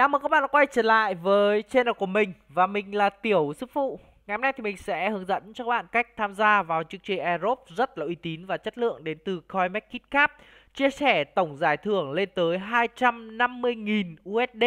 Chào dạ, mừng các bạn đã quay trở lại với channel của mình và mình là Tiểu Sư Phụ. Ngày hôm nay thì mình sẽ hướng dẫn cho các bạn cách tham gia vào chương trình Aerobe rất là uy tín và chất lượng đến từ CoinMarket Cap. Chia sẻ tổng giải thưởng lên tới 250.000 USD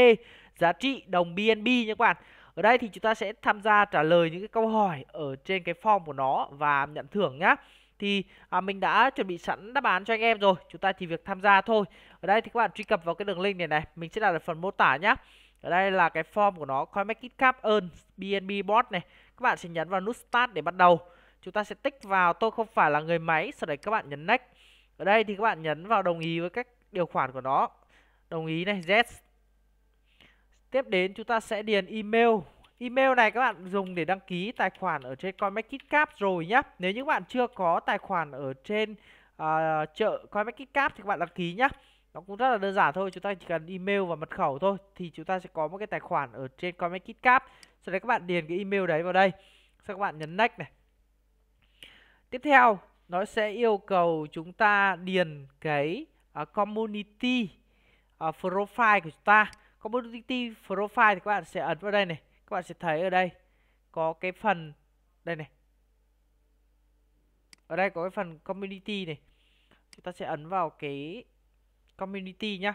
giá trị đồng BNB nha các bạn. Ở đây thì chúng ta sẽ tham gia trả lời những cái câu hỏi ở trên cái form của nó và nhận thưởng nhá thì à, mình đã chuẩn bị sẵn đáp án cho anh em rồi chúng ta chỉ việc tham gia thôi ở đây thì các bạn truy cập vào cái đường link này này mình sẽ đặt ở phần mô tả nhé ở đây là cái form của nó CoinMarketCap earn BNB bot này các bạn sẽ nhấn vào nút start để bắt đầu chúng ta sẽ tích vào tôi không phải là người máy sau đấy các bạn nhấn next ở đây thì các bạn nhấn vào đồng ý với các điều khoản của nó đồng ý này yes tiếp đến chúng ta sẽ điền email Email này các bạn dùng để đăng ký tài khoản ở trên CoinMarketCap rồi nhé. Nếu những bạn chưa có tài khoản ở trên uh, chợ CoinMarketCap thì các bạn đăng ký nhé. Nó cũng rất là đơn giản thôi, chúng ta chỉ cần email và mật khẩu thôi thì chúng ta sẽ có một cái tài khoản ở trên CoinMarketCap. Sau đấy các bạn điền cái email đấy vào đây. Sau các bạn nhấn next này. Tiếp theo, nó sẽ yêu cầu chúng ta điền cái uh, community uh, profile của chúng ta. Community profile thì các bạn sẽ ấn vào đây này các bạn sẽ thấy ở đây có cái phần đây này ở đây có cái phần community này chúng ta sẽ ấn vào cái community nhá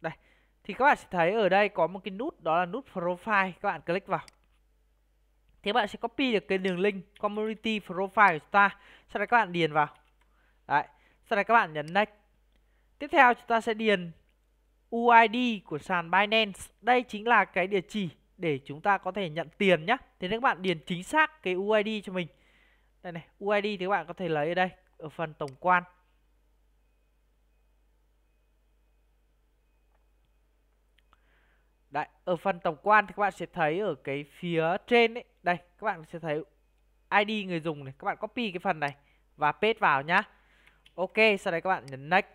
đây thì các bạn sẽ thấy ở đây có một cái nút đó là nút profile các bạn click vào thì các bạn sẽ copy được cái đường link community profile của chúng ta sau đó các bạn điền vào đấy sau đó các bạn nhấn next tiếp theo chúng ta sẽ điền UID của sàn Binance. Đây chính là cái địa chỉ để chúng ta có thể nhận tiền nhé. Thế các bạn điền chính xác cái UID cho mình. Đây này, UID thì các bạn có thể lấy ở đây ở phần tổng quan. Đấy, ở phần tổng quan thì các bạn sẽ thấy ở cái phía trên ấy, đây các bạn sẽ thấy ID người dùng này, các bạn copy cái phần này và paste vào nhá. Ok, sau đấy các bạn nhấn next.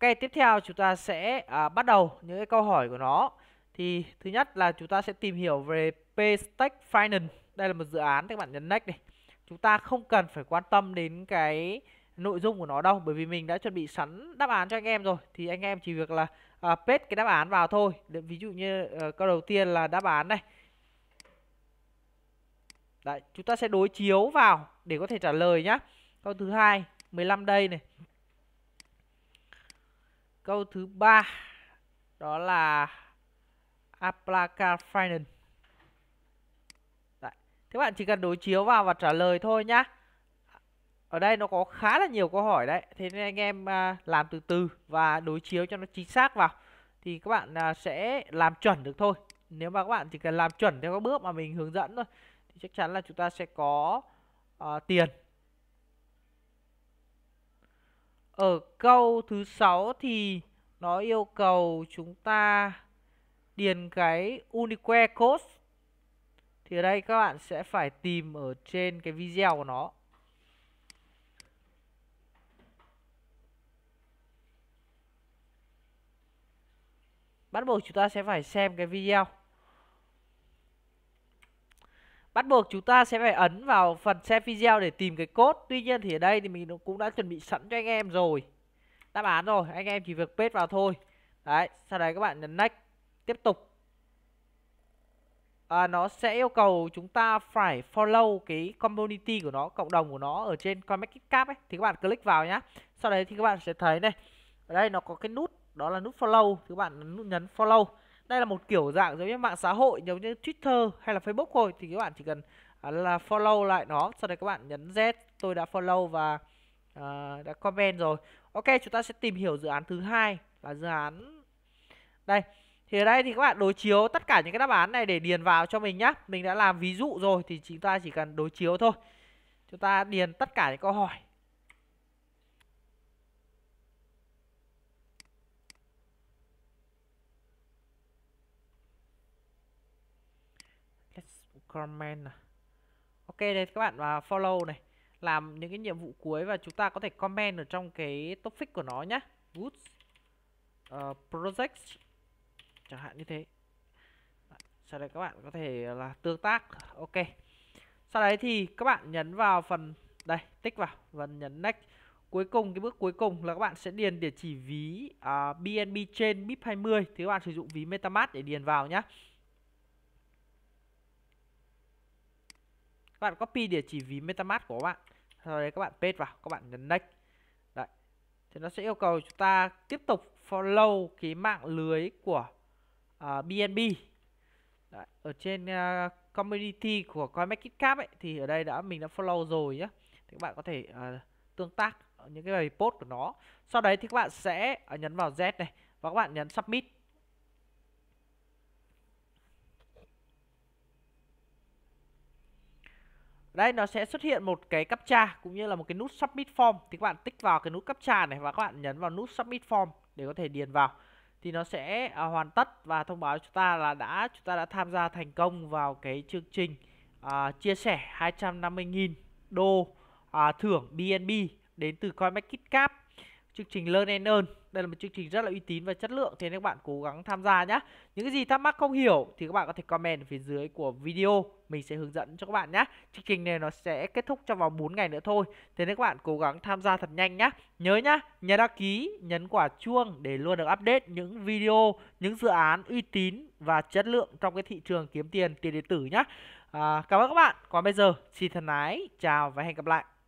Ok, tiếp theo chúng ta sẽ à, bắt đầu những cái câu hỏi của nó. Thì thứ nhất là chúng ta sẽ tìm hiểu về Paystack Finance. Đây là một dự án các bạn nhấn next đi. Chúng ta không cần phải quan tâm đến cái nội dung của nó đâu bởi vì mình đã chuẩn bị sẵn đáp án cho anh em rồi thì anh em chỉ việc là à, paste cái đáp án vào thôi. Để, ví dụ như à, câu đầu tiên là đáp án này. Đấy, chúng ta sẽ đối chiếu vào để có thể trả lời nhá. Câu thứ hai 15 đây này câu thứ ba đó là Aplaca Finance Đấy. Thế bạn chỉ cần đối chiếu vào và trả lời thôi nhá ở đây nó có khá là nhiều câu hỏi đấy thế nên anh em à, làm từ từ và đối chiếu cho nó chính xác vào thì các bạn à, sẽ làm chuẩn được thôi nếu mà các bạn chỉ cần làm chuẩn theo các bước mà mình hướng dẫn thôi thì chắc chắn là chúng ta sẽ có uh, tiền Ở câu thứ 6 thì nó yêu cầu chúng ta điền cái unique code thì ở đây các bạn sẽ phải tìm ở trên cái video của nó bắt buộc chúng ta sẽ phải xem cái video bắt buộc chúng ta sẽ phải ấn vào phần share video để tìm cái cốt tuy nhiên thì ở đây thì mình cũng đã chuẩn bị sẵn cho anh em rồi đáp án rồi anh em chỉ việc paste vào thôi đấy sau đấy các bạn nhấn next tiếp tục à, nó sẽ yêu cầu chúng ta phải follow cái community của nó cộng đồng của nó ở trên CoinMarketCap ấy thì các bạn click vào nhá sau đấy thì các bạn sẽ thấy này ở đây nó có cái nút đó là nút follow thì các bạn nhấn follow đây là một kiểu dạng giống như mạng xã hội giống như Twitter hay là Facebook thôi thì các bạn chỉ cần à, là follow lại nó sau đấy các bạn nhấn Z tôi đã follow và uh, đã comment rồi ok chúng ta sẽ tìm hiểu dự án thứ hai là dự án đây thì ở đây thì các bạn đối chiếu tất cả những cái đáp án này để điền vào cho mình nhá mình đã làm ví dụ rồi thì chúng ta chỉ cần đối chiếu thôi chúng ta điền tất cả những câu hỏi comment này ok đây các bạn và follow này làm những cái nhiệm vụ cuối và chúng ta có thể comment ở trong cái topic của nó nhá Woods uh, ờ, project chẳng hạn như thế sau đấy các bạn có thể là tương tác ok sau đấy thì các bạn nhấn vào phần đây tích vào và nhấn next cuối cùng cái bước cuối cùng là các bạn sẽ điền địa chỉ ví uh, à, BNB trên BIP20 thì các bạn sử dụng ví MetaMask để điền vào nhá các bạn copy địa chỉ ví metamask của các bạn sau đấy các bạn paste vào các bạn nhấn next đấy thì nó sẽ yêu cầu chúng ta tiếp tục follow cái mạng lưới của uh, à, bnb đấy. ở trên uh, community của coinmarketcap ấy thì ở đây đã mình đã follow rồi nhé thì các bạn có thể uh, tương tác những cái bài post của nó sau đấy thì các bạn sẽ nhấn vào z này và các bạn nhấn submit Đây nó sẽ xuất hiện một cái captcha cũng như là một cái nút submit form thì các bạn tích vào cái nút captcha này và các bạn nhấn vào nút submit form để có thể điền vào thì nó sẽ à, hoàn tất và thông báo chúng ta là đã chúng ta đã tham gia thành công vào cái chương trình à, chia sẻ 250.000 đô à, thưởng BNB đến từ CoinMarketCap chương trình Learn and Earn đây là một chương trình rất là uy tín và chất lượng thế nên các bạn cố gắng tham gia nhé những cái gì thắc mắc không hiểu thì các bạn có thể comment ở phía dưới của video mình sẽ hướng dẫn cho các bạn nhé chương trình này nó sẽ kết thúc trong vòng 4 ngày nữa thôi thế nên các bạn cố gắng tham gia thật nhanh nhé nhớ nhá nhớ đăng ký nhấn quả chuông để luôn được update những video những dự án uy tín và chất lượng trong cái thị trường kiếm tiền tiền điện tử nhé à, cảm ơn các bạn còn bây giờ xin thân ái chào và hẹn gặp lại